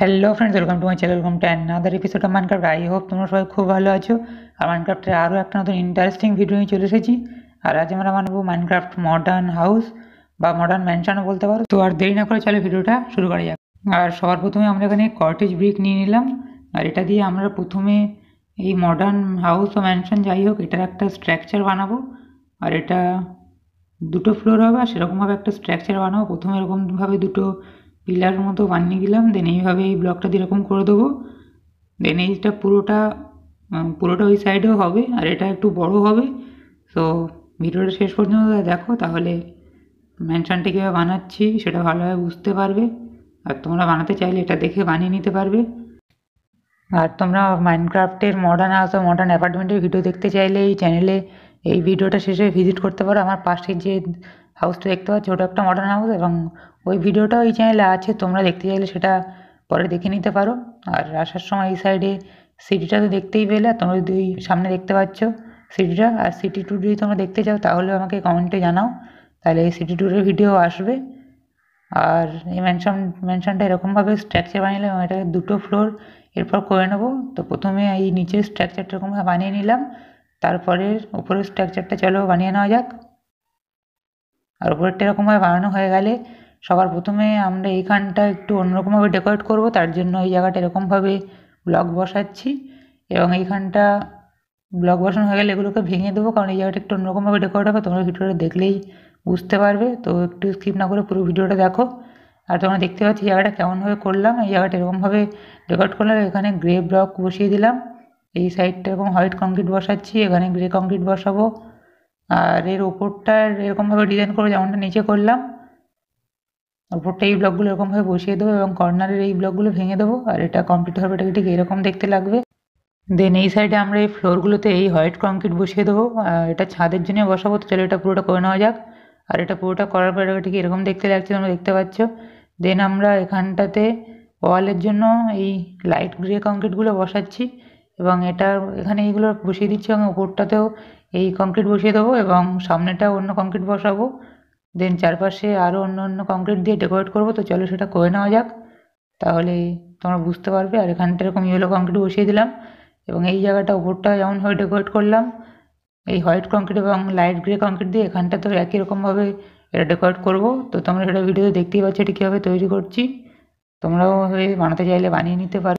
hello friends welcome to my channel welcome to another episode of Minecraft I hope তোমরা সবাই খুব ভালো আছো আর মাইনক্রাফ্টের আরও একটা নতুন ইন্টারেস্টিং ভিডিও নিয়ে চলে এসেছি আর আজ আমরা মানবো মাইনক্রাফ্ট মডার্ন হাউস বা মডার্ন ম্যানশানও বলতে পারো তো আর দেরি না করে চলো ভিডিওটা শুরু করা যাক আর সবার প্রথমে আমরা এখানে কটেজ ব্রিক নিয়ে নিলাম আর এটা দিয়ে আমরা প্রথমে এই মডার্ন হাউস ও ম্যানশন যাই হোক এটার একটা স্ট্রাকচার বানাবো আর এটা দুটো ফ্লোর হবে আর সেরকমভাবে একটা স্ট্রাকচার বানাবো প্রথমে এরকমভাবে দুটো পিলার মতো বানিয়ে দিলাম দেন এইভাবে এই ব্লকটা এরকম করে দেবো দেন এইটা পুরোটা পুরোটা ওই সাইডেও হবে আর এটা একটু বড় হবে সো ভিডিওটা শেষ পর্যন্ত দেখো তাহলে ম্যানশানটা কীভাবে বানাচ্ছি সেটা ভালোভাবে বুঝতে পারবে আর তোমরা বানাতে চাইলে এটা দেখে বানিয়ে নিতে পারবে আর তোমরা মাইনক্রাফ্টের মডার্ন হাউস আর মডার্ন অ্যাপার্টমেন্টের ভিডিও দেখতে চাইলে এই চ্যানেলে এই ভিডিওটা শেষে ভিজিট করতে পারো আমার পাশে যে হাউসটা দেখতে পাচ্ছ ওটা একটা মডার্ন হাউস এবং ওই ভিডিওটা ওই চ্যানেলে আছে তোমরা দেখতে চাইলে সেটা পরে দেখে নিতে পারো আর আসার সময় এই সাইডে সিটিটা তো দেখতেই পেলে তোমরা যদি সামনে দেখতে পাচ্ছ সিটিটা আর সিটি ট্যুর যদি তোমরা দেখতে চাও তাহলে আমাকে কমেন্টে জানাও তাহলে এই সিটি ট্যুরের ভিডিও আসবে আর এই ম্যানশন ম্যানশনটা এরকমভাবে স্ট্রাকচার বানিয়ে নিলাম এটা দুটো ফ্লোর এরপর করে নেবো তো প্রথমে এই নিচের স্ট্রাকচারটা এরকমভাবে বানিয়ে নিলাম তারপরে উপরের স্ট্রাকচারটা চলো বানিয়ে নেওয়া যাক আর উপরেরটা এরকমভাবে বানানো হয়ে গেলে সবার প্রথমে আমরা এইখানটা একটু অন্যরকমভাবে ডেকোরেট করব তার জন্য এই জায়গাটা এরকমভাবে ব্লক বসাচ্ছি এবং এইখানটা ব্লক বসানো হয়ে গেলে এগুলোকে ভেঙে দেবো কারণ এই জায়গাটা একটু অন্যরকমভাবে ডেকোরেট হবে তোমরা ভিডিওটা দেখলেই বুঝতে পারবে তো একটু স্কিপ না করে পুরো ভিডিওটা দেখো আর তোমরা দেখতে পাচ্ছি জায়গাটা কেমনভাবে করলাম এই জায়গাটা এরকমভাবে ডেকোরেট করলাম এখানে গ্রে ব্লক বসিয়ে দিলাম এই সাইডটা এরকম হোয়াইট কংক্রিট বসাচ্ছি এখানে গ্রে কংক্রিট বসাবো আর এর ওপরটার এরকমভাবে ডিজাইন করবো যেমনটা নিচে করলাম ওপরটা এই ব্লকগুলো এরকমভাবে বসিয়ে দেবো এবং কর্নারের এই ব্লকগুলো ভেঙে দেবো আর এটা কমপ্লিট হবে এটাকে ঠিক এরকম দেখতে লাগবে দেন এই সাইডে আমরা এই ফ্লোরগুলোতে এই হোয়াইট কংক্রিট বসিয়ে দেবো এটা ছাদের জন্য বসাবো তো চলে এটা পুরোটা করে নেওয়া যাক আর এটা পুরোটা করার পর এটাকে ঠিক এরকম দেখতে লাগছে তোমরা দেখতে পাচ্ছ দেন আমরা এখানটাতে ওয়ালের জন্য এই লাইট গ্রে কংক্রিটগুলো বসাচ্ছি এবং এটা এখানে এইগুলো বসিয়ে দিচ্ছি এবং ওপরটাতেও এই কংক্রিট বসিয়ে দেবো এবং সামনেটা অন্য কংক্রিট বসাবো দেন চারপাশে আরও অন্য অন্য কংক্রিট দিয়ে ডেকোরেট করবো তো চলো সেটা করে নেওয়া যাক তাহলে তোমরা বুঝতে পারবে আর এখানটা এরকম ইয়েলো কংক্রিট বসিয়ে দিলাম এবং এই জায়গাটা উপরটা যেমনভাবে ডেকোরেট করলাম এই হোয়াইট কংক্রিট এবং লাইট গ্রে কংক্রিট দিয়ে এখানটা তো একই রকমভাবে এটা ডেকোরেট করবো তো তোমরা সেটা ভিডিওতে দেখতেই পাচ্ছ এটা কীভাবে তৈরি করছি তোমরাও বানাতে চাইলে বানিয়ে নিতে পারো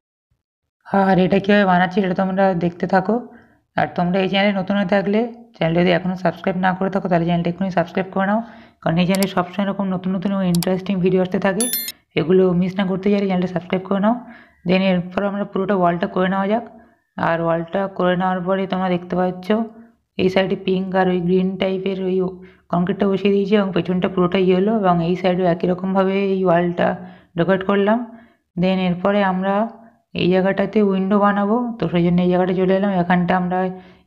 হ্যাঁ, আর এটা কীভাবে বানাচ্ছি এটা তোমরা দেখতে থাকো আর তোমরা এই চ্যানেলে নতুন হয়ে থাকলে চ্যানেল যদি এখনও সাবস্ক্রাইব না করে থাকো তাহলে চ্যানেলটি এখনই সাবস্ক্রাইব করে নাও কারণ এই চ্যানেলে সবসময় এরকম নতুন নতুন এবং ইন্টারেস্টিং ভিডিও আসতে থাকে এগুলো মিস না করতে চাইলে চ্যানেলটা সাবস্ক্রাইব করে নাও দেন এরপর আমরা পুরোটা ওয়ালটা করে নেওয়া যাক আর ওয়ালটা করে নেওয়ার পরে তোমরা দেখতে পাচ্ছ এই সাইডে পিঙ্ক আর ওই গ্রিন টাইপের ওই কংক্রিটটা বসিয়ে দিয়েছি এবং পেছনটা পুরোটা ইয়েলো এবং এই সাইডেও একই রকমভাবে এই ওয়ালটা ডেকোরেট করলাম দেন এরপরে আমরা এই জায়গাটাতে উইন্ডো বানাবো তো সেই জন্য এই জায়গাটা চলে এলাম এখানটা আমরা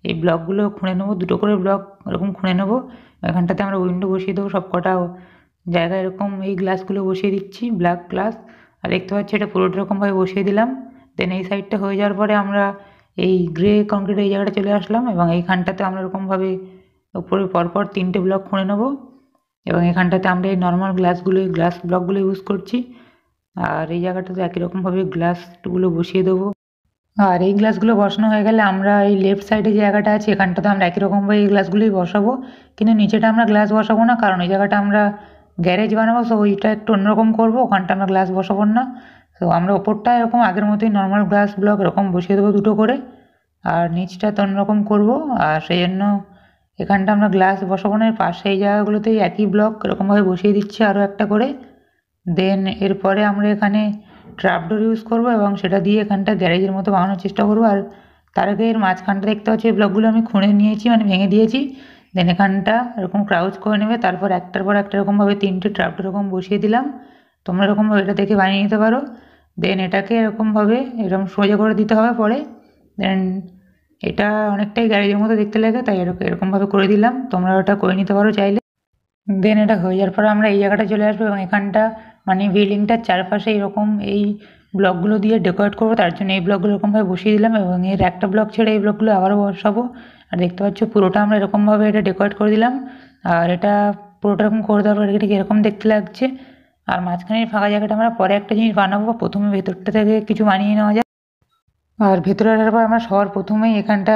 এই ব্লকগুলো খুঁড়ে নেবো দুটো করে ব্লক এরকম খুঁড়ে নেবো এখানটাতে আমরা উইন্ডো বসিয়ে দেবো সব কটা জায়গায় এরকম এই গ্লাসগুলো বসিয়ে দিচ্ছি ব্ল্যাক গ্লাস আর দেখতে পাচ্ছি এটা পুরোটা রকমভাবে বসিয়ে দিলাম দেন এই সাইডটা হয়ে যাওয়ার পরে আমরা এই গ্রে কংক্রিট এই জায়গাটা চলে আসলাম এবং এইখানটাতে আমরা এরকমভাবে ওপরে পরপর তিনটে ব্লক খুঁড়ে নেবো এবং এখানটাতে আমরা এই নর্মাল গ্লাসগুলো গ্লাস ব্লকগুলো ইউজ করছি আর এই জায়গাটাতে একই রকমভাবে গ্লাসগুলো বসিয়ে দেবো আর এই গ্লাসগুলো বসানো হয়ে গেলে আমরা এই লেফট সাইডে যে জায়গাটা আছে এখানটাতে আমরা একই রকমভাবে এই গ্লাসগুলোই বসাবো কিন্তু নিচেটা আমরা গ্লাস বসাবো না কারণ এই জায়গাটা আমরা গ্যারেজ বানাবো তো ওইটা একটু অন্যরকম করবো ওখানটা আমরা গ্লাস বসাবো না তো আমরা ওপরটা এরকম আগের মতোই নর্মাল গ্লাস ব্লক এরকম বসিয়ে দেবো দুটো করে আর নিচটা তো অন্যরকম করবো আর সেই জন্য এখানটা আমরা গ্লাস বসাবো না পাশে এই জায়গাগুলোতেই একই ব্লক এরকমভাবে বসিয়ে দিচ্ছি আরও একটা করে দেন এরপরে আমরা এখানে ট্রাপডোর ইউজ করব এবং সেটা দিয়ে এখানটা গ্যারেজের মতো বানানোর চেষ্টা করবো আর তার আগে এর মাঝখানটা দেখতে পাচ্ছি এই ব্লকগুলো আমি খুঁড়ে নিয়েছি মানে ভেঙে দিয়েছি দেন এখানটা এরকম ক্রাউচ করে নেবে তারপর একটার পর একটা এরকমভাবে তিনটে ট্রাপডোর এরকম বসিয়ে দিলাম তোমরা এরকমভাবে এটা দেখে বানিয়ে নিতে পারো দেন এটাকে এরকমভাবে এরকম সোজা করে দিতে হবে পরে দেন এটা অনেকটাই গ্যারেজের মতো দেখতে লাগে তাই এরকম এরকমভাবে করে দিলাম তোমরা ওটা করে নিতে পারো চাইলে দেন এটা হয়ে যাওয়ার পর আমরা এই জায়গাটা চলে আসবো এবং এখানটা মানে বিল্ডিংটার চারপাশে এরকম এই ব্লকগুলো দিয়ে ডেকোরেট করবো তার জন্য এই ব্লকগুলো এরকমভাবে বসিয়ে দিলাম এবং এর একটা ব্লক ছেড়ে এই ব্লকগুলো আবারও বসাবো আর দেখতে পাচ্ছ পুরোটা আমরা এরকমভাবে এটা ডেকোরেট করে দিলাম আর এটা পুরোটা এরকম করে দেওয়ার পর এটা এরকম দেখতে লাগছে আর মাঝখানের ফাঁকা জায়গাটা আমরা পরে একটা জিনিস বানাবো প্রথমে ভেতরটা থেকে কিছু বানিয়ে নেওয়া যায় আর ভেতরে আসার পর আমরা সবার প্রথমেই এখানটা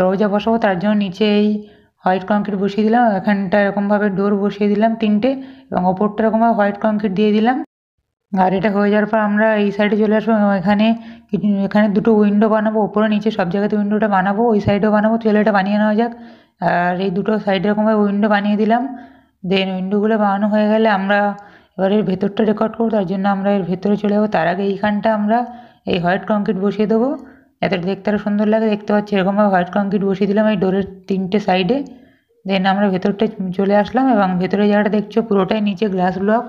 দরজা বসাবো তার জন্য নিচে এই হোয়াইট কংক্রিট বসিয়ে দিলাম এখানটা এরকমভাবে ডোর বসিয়ে দিলাম তিনটে এবং ওপরটা এরকমভাবে হোয়াইট কংক্রিট দিয়ে দিলাম আর এটা হয়ে যাওয়ার পর আমরা এই সাইডে চলে আসবো এবং এখানে এখানে দুটো উইন্ডো বানাবো ওপরে নিচে সব জায়গাতে উইন্ডোটা বানাবো ওই সাইডেও বানাবো চলে এটা বানিয়ে নেওয়া যাক আর এই দুটো সাইড এরকমভাবে উইন্ডো বানিয়ে দিলাম দেন উইন্ডোগুলো বানানো হয়ে গেলে আমরা এবার এর ভেতরটা রেকর্ড করবো তার জন্য আমরা এর ভেতরে চলে যাবো তার আগে এইখানটা আমরা এই হোয়াইট কংক্রিট বসিয়ে দেবো এতটা দেখতে আরও সুন্দর লাগে দেখতে পাচ্ছি এরকমভাবে হোয়াইট কংক্রিট বসিয়ে দিলাম এই ডোরের তিনটে সাইডে দেন আমরা ভেতরটা চলে আসলাম এবং ভেতরে জায়গাটা দেখছো পুরোটাই নিচে গ্লাস ব্লক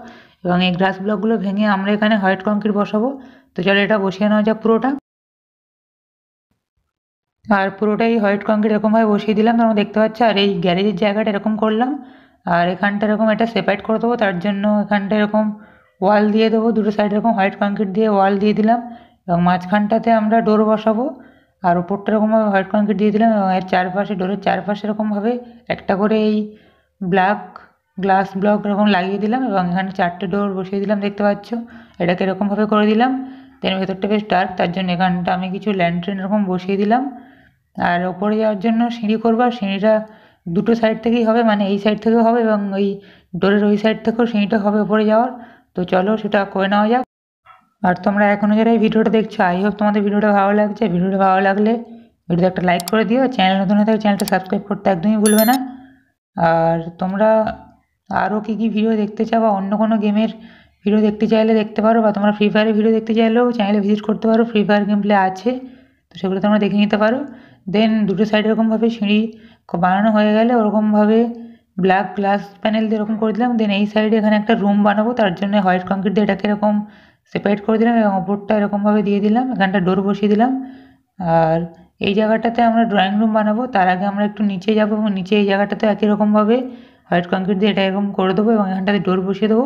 এবং এই গ্লাস ব্লকগুলো ভেঙে আমরা এখানে হোয়াইট কংক্রিট বসাবো তো চলো এটা বসিয়ে নেওয়া যাক পুরোটা আর পুরোটাই হোয়াইট কংক্রিট এরকমভাবে বসিয়ে দিলাম তোমরা দেখতে পাচ্ছ আর এই গ্যারেজের জায়গাটা এরকম করলাম আর এখানটা এরকম এটা সেপারেট করে দেবো তার জন্য এখানটা এরকম ওয়াল দিয়ে দেবো দুটো সাইড এরকম হোয়াইট কংক্রিট দিয়ে ওয়াল দিয়ে দিলাম এবং মাঝখানটাতে আমরা ডোর বসাবো আর উপরটা এরকমভাবে হোয়াইট কংক্রিট দিয়ে দিলাম এবং এর চারপাশে ডোরের চারপাশে এরকমভাবে একটা করে এই ব্ল্যাক গ্লাস ব্লক এরকম লাগিয়ে দিলাম এবং এখানে চারটে ডোর বসিয়ে দিলাম দেখতে পাচ্ছ এটাকে এরকমভাবে করে দিলাম দেন ভেতরটা বেশ ডার্ক তার জন্য এখানটা আমি কিছু ল্যান্ড্রেন এরকম বসিয়ে দিলাম আর ওপরে যাওয়ার জন্য সিঁড়ি করবো আর সিঁড়িটা দুটো সাইড থেকেই হবে মানে এই সাইড থেকেও হবে এবং ওই ডোরের ওই সাইড থেকেও সিঁড়িটা হবে ওপরে যাওয়ার তো চলো সেটা করে নেওয়া যাক আর তোমরা এখনও যারা এই ভিডিওটা দেখছো আই হোপ তোমাদের ভিডিওটা ভালো লাগছে ভিডিওটা ভালো লাগলে ভিডিওতে একটা লাইক করে দিও চ্যানেল নতুন হয়ে থাকে চ্যানেলটা সাবস্ক্রাইব করতে একদমই ভুলবে না আর তোমরা আরও কী কী ভিডিও দেখতে চাও বা অন্য কোনো গেমের ভিডিও দেখতে চাইলে দেখতে পারো বা তোমরা ফ্রি ফায়ারের ভিডিও দেখতে চাইলেও চ্যানেলে ভিজিট করতে পারো ফ্রি ফায়ার গেম প্লে আছে তো সেগুলো তোমরা দেখে নিতে পারো দেন দুটো সাইড এরকমভাবে সিঁড়ি বানানো হয়ে গেলে ওরকমভাবে ব্ল্যাক গ্লাস প্যানেল দিয়ে এরকম করে দিলাম দেন এই সাইডে এখানে একটা রুম বানাবো তার জন্য হোয়াইট কংক্রিট দিয়ে এটাকে এরকম সেপারেট করে দিলাম এবং ওপরটা এরকমভাবে দিয়ে দিলাম এখানটা ডোর বসিয়ে দিলাম আর এই জায়গাটাতে আমরা ড্রয়িং রুম বানাবো তার আগে আমরা একটু নিচে যাবো এবং নিচে এই জায়গাটাতে একই রকমভাবে হোয়াইট কংক্রিট দিয়ে এটা এরকম করে দেবো এবং এখানটাতে ডোর বসিয়ে দেবো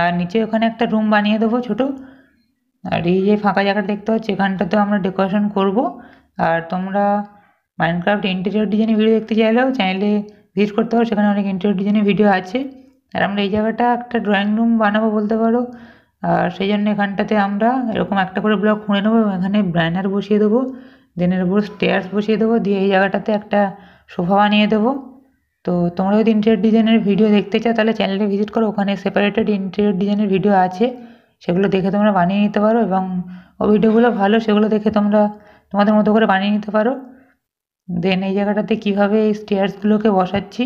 আর নিচে ওখানে একটা রুম বানিয়ে দেবো ছোটো আর এই যে ফাঁকা জায়গাটা দেখতে পাচ্ছি এখানটাতেও আমরা ডেকোরেশন করব আর তোমরা মাইনক্রাফট ইন্টেরিয়র ডিজাইনের ভিডিও দেখতে চাইলেও চ্যানেলে ভিজিট করতে পারো সেখানে অনেক ইন্টেরিয়র ডিজাইনের ভিডিও আছে আর আমরা এই জায়গাটা একটা ড্রয়িং রুম বানাবো বলতে পারো আর সেই জন্য এখানটাতে আমরা এরকম একটা করে ব্লক খুঁড়ে নেবো এখানে ব্র্যানার বসিয়ে দেবো দেনের উপর স্টেয়ার্স বসিয়ে দেবো দিয়ে এই জায়গাটাতে একটা সোফা বানিয়ে দেবো তো তোমরা যদি ইন্টেরিয়র ডিজাইনের ভিডিও দেখতে চাও তাহলে চ্যানেলে ভিজিট করো ওখানে সেপারেটেড ইন্টেরিয়র ডিজাইনের ভিডিও আছে সেগুলো দেখে তোমরা বানিয়ে নিতে পারো এবং ও ভিডিওগুলো ভালো সেগুলো দেখে তোমরা তোমাদের মতো করে বানিয়ে নিতে পারো দেন এই জায়গাটাতে কীভাবে এই স্টেয়ার্সগুলোকে বসাচ্ছি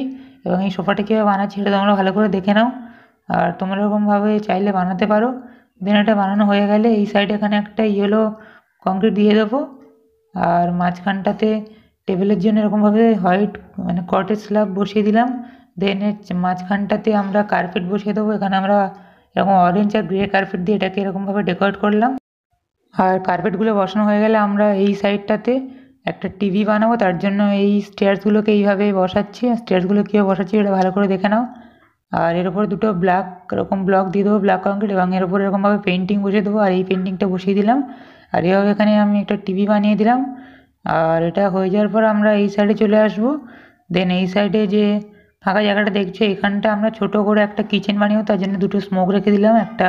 এবং এই সোফাটা কীভাবে বানাচ্ছি সেটা তোমরা ভালো করে দেখে নাও আর তোমরা এরকমভাবে চাইলে বানাতে পারো দেন এটা বানানো হয়ে গেলে এই সাইড এখানে একটা ইয়েলো কংক্রিট দিয়ে দেবো আর মাঝখানটাতে টেবিলের জন্য এরকমভাবে হোয়াইট মানে কটেজ স্ল্যাব বসিয়ে দিলাম দেন মাঝখানটাতে আমরা কার্পেট বসিয়ে দেবো এখানে আমরা এরকম অরেঞ্জ আর গ্রে কার্পেট দিয়ে এটাকে এরকমভাবে ডেকোরেট করলাম আর কার্পেটগুলো বসানো হয়ে গেলে আমরা এই সাইডটাতে একটা টিভি বানাবো তার জন্য এই স্টেয়ার্সগুলোকে এইভাবে বসাচ্ছি আর স্টেয়ার্সগুলো কীভাবে বসাচ্ছি এটা ভালো করে দেখে নাও আর এর উপরে দুটো ব্ল্যাক এরকম ব্লক দিয়ে দেবো ব্ল্যাক কংক্রিট এবং এর উপরে এরকমভাবে পেন্টিং বসিয়ে দেবো আর এই পেন্টিংটা বসিয়ে দিলাম আর এভাবে এখানে আমি একটা টিভি বানিয়ে দিলাম আর এটা হয়ে যাওয়ার পর আমরা এই সাইডে চলে আসবো দেন এই সাইডে যে ফাঁকা জায়গাটা দেখছো এখানটা আমরা ছোট করে একটা কিচেন বানিয়েও তার জন্য দুটো স্মোক রেখে দিলাম একটা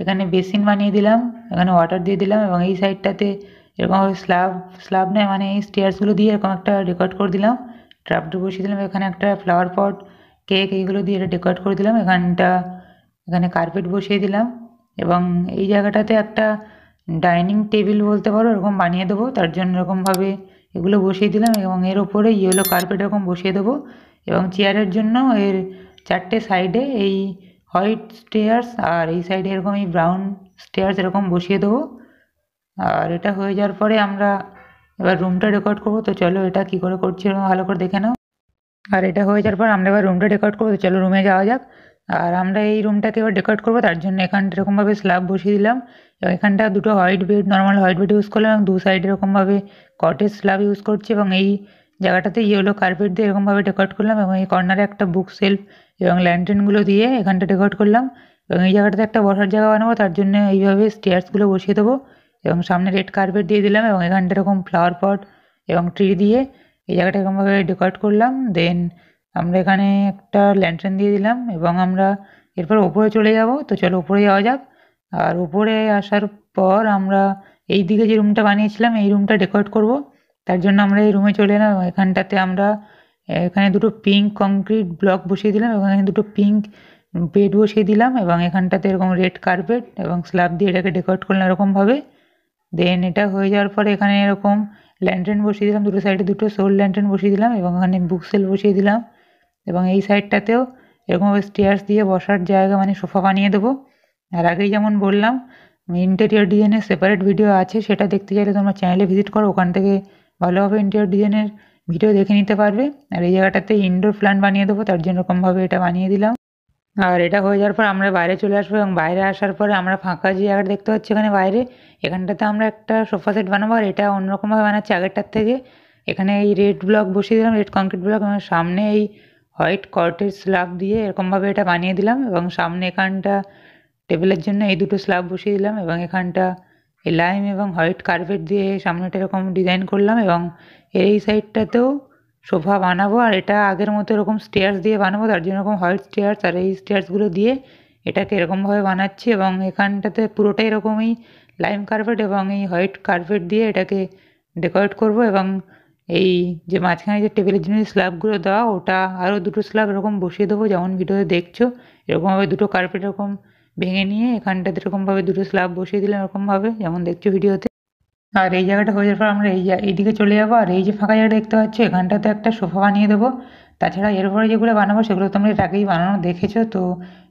এখানে বেসিন বানিয়ে দিলাম এখানে ওয়াটার দিয়ে দিলাম এবং এই সাইডটাতে এরকমভাবে স্ল্যাব স্ল্যাব নয় মানে এই স্টেয়ার্সগুলো দিয়ে এরকম একটা রেকর্ড করে দিলাম ট্রাপটা বসিয়ে দিলাম এখানে একটা ফ্লাওয়ার পট কেক এইগুলো দিয়ে এটা ডেকোরেট করে দিলাম এখানটা এখানে কার্পেট বসিয়ে দিলাম এবং এই জায়গাটাতে একটা ডাইনিং টেবিল বলতে পারো এরকম বানিয়ে দেবো তার জন্য এরকমভাবে এগুলো বসিয়ে দিলাম এবং এর ওপরে ইয়েলো কার্পেট এরকম বসিয়ে দেবো এবং চেয়ারের জন্য এর চারটে সাইডে এই হোয়াইট স্টেয়ার্স আর এই সাইডে এরকম এই ব্রাউন স্টেয়ার্স এরকম বসিয়ে দেবো আর এটা হয়ে যাওয়ার পরে আমরা এবার রুমটা রেকর্ড করবো তো চলো এটা কি করে করছি ভালো করে দেখে নাও আর এটা হয়ে যাওয়ার পর আমরা এবার রুমটা ডেকোরেট করবো তো চলো রুমে যাওয়া যাক আর আমরা এই রুমটাকে এবার ডেকোরেট করবো তার জন্য এখানটা এরকমভাবে স্ল্যাব বসিয়ে দিলাম এবং এখানটা দুটো white bed normal white bed use করলাম এবং দু সাইড এরকমভাবে কটেজ স্ল্যাব ইউজ করছি এবং এই জায়গাটাতে ইয়েলো কার্পেট দিয়ে এরকমভাবে ডেকোরেট করলাম এবং এই কর্নারে একটা বুক সেলফ এবং ল্যান্টেনগুলো দিয়ে এখানটা ডেকোরেট করলাম এবং এই জায়গাটাতে একটা বসার জায়গা বানাবো তার জন্য এইভাবে স্টেয়ার্সগুলো বসিয়ে দেবো এবং সামনে রেড কার্পেট দিয়ে দিলাম এবং এখানটা এরকম ফ্লাওয়ার পট এবং ট্রি দিয়ে এই জায়গাটাকে আমরা ডেকোরেট করলাম দেন আমরা এখানে একটা ল্যান্টার্ন দিয়ে দিলাম এবং আমরা এরপর ওপরে চলে যাব তো চলো ওপরে যাওয়া যাক আর উপরে আসার পর আমরা এই দিকে যে রুমটা বানিয়েছিলাম এই রুমটা ডেকোরেট করব তার জন্য আমরা এই রুমে চলে এলাম এখানটাতে আমরা এখানে দুটো পিঙ্ক কংক্রিট ব্লক বসিয়ে দিলাম এবং এখানে দুটো পিঙ্ক বেড বসিয়ে দিলাম এবং এখানটাতে এরকম রেড কার্পেট এবং স্ল্যাব দিয়ে এটাকে ডেকোরেট করলাম এরকমভাবে দেন এটা হয়ে যাওয়ার পরে এখানে এরকম ল্যান্ড্রেন বসিয়ে দিলাম দুটো সাইডে দুটো সোল ল্যান্ড্রেন বসিয়ে দিলাম এবং এখানে বুক সেল বসিয়ে দিলাম এবং এই সাইডটাতেও এরকমভাবে স্টেয়ার্স দিয়ে বসার জায়গা মানে সোফা বানিয়ে দেবো আর আগেই যেমন বললাম ইন্টেরিয়ার ডিজাইনের সেপারেট ভিডিও আছে সেটা দেখতে চাইলে তোমরা চ্যানেলে ভিজিট করো ওখান থেকে ভালোভাবে ইন্টেরিয়ার ডিজাইনের ভিডিও দেখে নিতে পারবে আর এই জায়গাটাতে ইনডোর প্ল্যান্ট বানিয়ে দেবো তার জন্য রকমভাবে এটা বানিয়ে দিলাম আর এটা হয়ে যাওয়ার পর আমরা বাইরে চলে আসবো এবং বাইরে আসার পরে আমরা ফাঁকা যে জায়গাটা দেখতে পাচ্ছি এখানে বাইরে এখানটাতে আমরা একটা সোফা সেট বানাবো আর এটা অন্যরকমভাবে বানাচ্ছি আগেরটার থেকে এখানে এই রেড ব্লক বসিয়ে দিলাম রেড কংক্রিট ব্লক এবং সামনে এই হোয়াইট কর্টের স্ল্যাব দিয়ে এরকমভাবে এটা বানিয়ে দিলাম এবং সামনে এখানটা টেবিলের জন্য এই দুটো স্ল্যাব বসিয়ে দিলাম এবং এখানটা এই লাইম এবং হোয়াইট কার্পেট দিয়ে সামনেটা এরকম ডিজাইন করলাম এবং এই সাইডটাতেও সোফা বানাবো আর এটা আগের মতো এরকম স্টেয়ার্স দিয়ে বানাবো তার জন্য এরকম হোয়াইট স্টেয়ার্স আর এই স্টেয়ার্সগুলো দিয়ে এটাকে এরকমভাবে বানাচ্ছি এবং এখানটাতে পুরোটাই এরকমই লাইম কার্পেট এবং এই হোয়াইট কার্পেট দিয়ে এটাকে ডেকোরেট করব এবং এই যে মাঝখানে যে টেবিলের জন্য স্ল্যাবগুলো দেওয়া ওটা আরও দুটো স্ল্যাব এরকম বসিয়ে দেবো যেমন ভিডিওতে দেখছো এরকমভাবে দুটো কার্পেট এরকম ভেঙে নিয়ে এখানটাতে এরকমভাবে দুটো স্ল্যাব বসিয়ে দিলাম এরকমভাবে যেমন দেখছো ভিডিওতে আর এই জায়গাটা হয়ে যাওয়ার পর আমরা এই এইদিকে চলে যাবো আর এই যে ফাঁকা জায়গাটা দেখতে পাচ্ছ এখানটাতে একটা সোফা বানিয়ে দেবো তাছাড়া এরপরে যেগুলো বানাবো সেগুলো তোমরা এর আগেই বানানো দেখেছো তো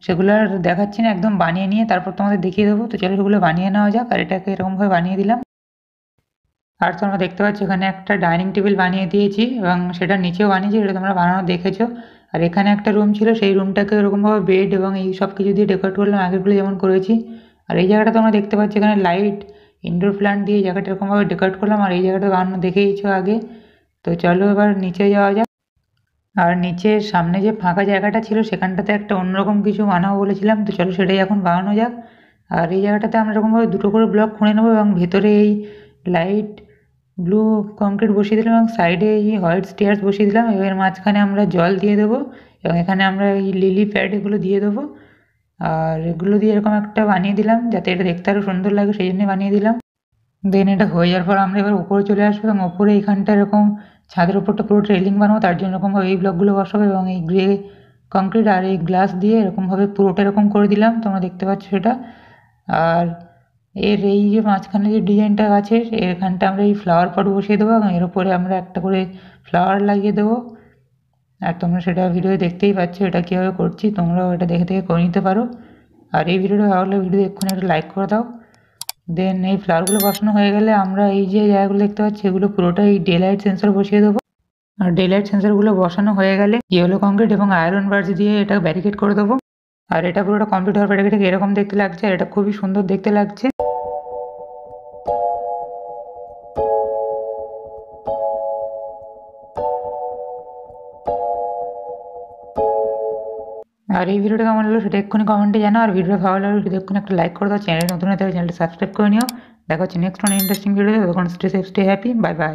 সেগুলো আর দেখাচ্ছি না একদম বানিয়ে নিয়ে তারপর তোমাদের দেখিয়ে দেবো তো চলো সেগুলো বানিয়ে নেওয়া যাক আর এটাকে এরকমভাবে বানিয়ে দিলাম আর তোমরা দেখতে পাচ্ছ এখানে একটা ডাইনিং টেবিল বানিয়ে দিয়েছি এবং সেটা নিচেও বানিয়েছি সেটা তোমরা বানানো দেখেছো আর এখানে একটা রুম ছিল সেই রুমটাকে ওরকমভাবে বেড এবং এই সব কিছু দিয়ে ডেকোরেট করলাম আগেগুলো যেমন করেছি আর এই জায়গাটা তোমরা দেখতে পাচ্ছ এখানে লাইট ইনডোর প্ল্যান্ট দিয়ে জায়গাটা এরকমভাবে ডেকোরেট করলাম আর এই জায়গাটা বানানো দেখেইছো আগে তো চলো এবার নিচে যাওয়া যাক আর নিচে সামনে যে ফাঁকা জায়গাটা ছিল সেখানটাতে একটা অন্যরকম কিছু বানাবো বলেছিলাম তো চলো সেটাই এখন বানানো যাক আর এই জায়গাটাতে আমরা এরকমভাবে দুটো করে ব্লক খুঁড়ে নেবো এবং ভেতরে এই লাইট ব্লু কংক্রিট বসিয়ে দিলাম এবং সাইডে এই হোয়াইট স্টেয়ার্স বসিয়ে দিলাম এবার মাঝখানে আমরা জল দিয়ে দেবো এবং এখানে আমরা এই লিলি প্যাড এগুলো দিয়ে দেবো আর এগুলো দিয়ে এরকম একটা বানিয়ে দিলাম যাতে এটা দেখতে আরও সুন্দর লাগে সেই জন্যে বানিয়ে দিলাম দেন এটা হয়ে যাওয়ার পর আমরা এবার উপরে চলে আসবো এবং ওপরে এইখানটা এরকম ছাদের ওপরটা পুরো ট্রেলিং বানাবো তার জন্য এরকমভাবে এই ব্লকগুলো বসাবো এবং এই গ্রে কংক্রিট আর এই গ্লাস দিয়ে এরকমভাবে পুরোটা এরকম করে দিলাম তোমরা দেখতে পাচ্ছ সেটা আর এর এই যে মাঝখানে যে ডিজাইনটা আছে এখানটা আমরা এই ফ্লাওয়ার পট বসিয়ে দেবো এবং এর ওপরে আমরা একটা করে ফ্লাওয়ার লাগিয়ে দেবো আর তোমরা সেটা ভিডিও দেখতেই পাচ্ছ এটা কীভাবে করছি তোমরাও এটা দেখে দেখে করে নিতে পারো আর এই ভিডিওটা ভালো লাগলে ভিডিও এক্ষুনি একটা লাইক করে দাও দেন এই ফ্লাওয়ারগুলো বসানো হয়ে গেলে আমরা এই যে জায়গাগুলো দেখতে পাচ্ছি এগুলো পুরোটাই ডে লাইট সেন্সর বসিয়ে দেবো আর ডে লাইট সেন্সরগুলো বসানো হয়ে গেলে ইয়েলো কংক্রিট এবং আয়রন বার্জ দিয়ে এটা ব্যারিকেড করে দেবো আর এটা পুরোটা কমপ্লিট হওয়ার পর এরকম দেখতে লাগছে আর এটা খুবই সুন্দর দেখতে লাগছে আর এই ভিডিওটা কেমন লাগলো সেটা এক্ষুনি কমেন্টে জানাও আর ভিডিও ভালো লাগলো ভিডিও এক্ষুনি একটা লাইক করে দাও চ্যানেল নতুন হয়ে চ্যানেলটা সাবস্ক্রাইব করে নিও দেখা হচ্ছে নেক্সট অনেক ইন্টারেস্টিং ভিডিও তখন stay safe stay happy bye by